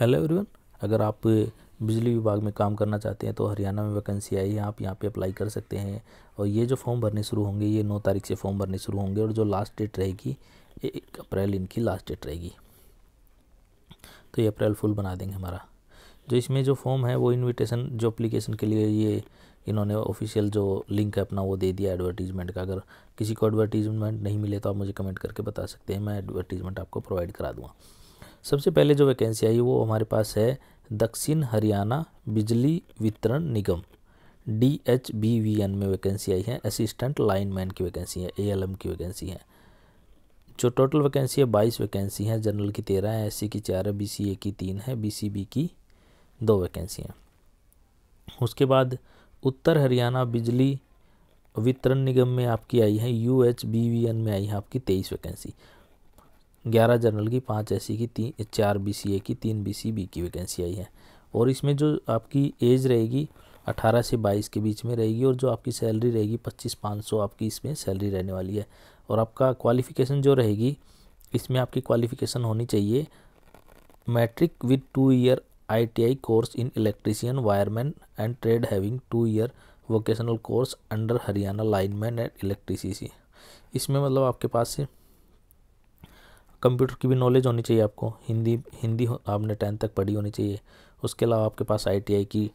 hello everyone अगर आप बिजली विभाग में काम करना चाहते हैं तो हरियाणा में वैकेंसी आई है आप यहाँ पे अप्लाई कर सकते हैं और ये जो फॉर्म भरने शुरू होंगे ये नौ तारीख से फॉर्म भरने शुरू होंगे और जो लास्ट डेट रहेगी एक अप्रैल इनकी लास्ट डेट रहेगी तो ये अप्रैल फुल बना देंगे हमारा जो इसमें जो फॉर्म है वो इन्विटेशन जो अप्लीकेशन के लिए ये इन्होंने ऑफिशियल जो लिंक है अपना वो दे दिया एडवर्टीजमेंट का अगर किसी को एडवर्टीजमेंट नहीं मिले तो आप मुझे कमेंट करके बता सकते हैं मैं एडवर्टीजमेंट आपको प्रोवाइड करा दूँगा सबसे पहले जो वैकेंसी आई वो हमारे पास है दक्षिण हरियाणा बिजली वितरण निगम D H B V N में वैकेंसी आई है असिस्टेंट लाइनमैन की वैकेंसी है ए एल एम की वैकेंसी है जो टोटल वैकेंसी है बाईस वैकेंसी हैं जनरल की तेरह है एस की चार है बी सी ए की तीन है बी सी बी की दो वैकेंसी हैं उसके बाद उत्तर हरियाणा बिजली वितरण निगम में आपकी आई है U H B V N में आई है आपकी तेईस वैकेंसी ग्यारह जनरल की पाँच एससी की तीन चार बी की तीन बी की वैकेंसी आई है और इसमें जो आपकी एज रहेगी 18 से 22 के बीच में रहेगी और जो आपकी सैलरी रहेगी पच्चीस पाँच सौ आपकी इसमें सैलरी रहने वाली है और आपका क्वालिफिकेशन जो रहेगी इसमें आपकी क्वालिफिकेशन होनी चाहिए matric with two year ITI course in electrician wireman and trade having two year vocational course under Haryana lineman and electricity इसमें मतलब आपके पास से कंप्यूटर की भी नॉलेज होनी चाहिए आपको हिंदी हिंदी आपने टेंथ तक पढ़ी होनी चाहिए उसके अलावा आपके पास आई की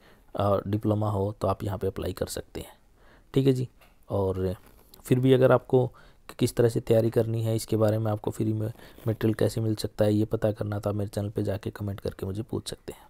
डिप्लोमा हो तो आप यहाँ पे अप्लाई कर सकते हैं ठीक है जी और फिर भी अगर आपको किस तरह से तैयारी करनी है इसके बारे में आपको फ्री में मटेरियल कैसे मिल सकता है ये पता करना था मेरे चैनल पे जाके कमेंट करके मुझे पूछ सकते हैं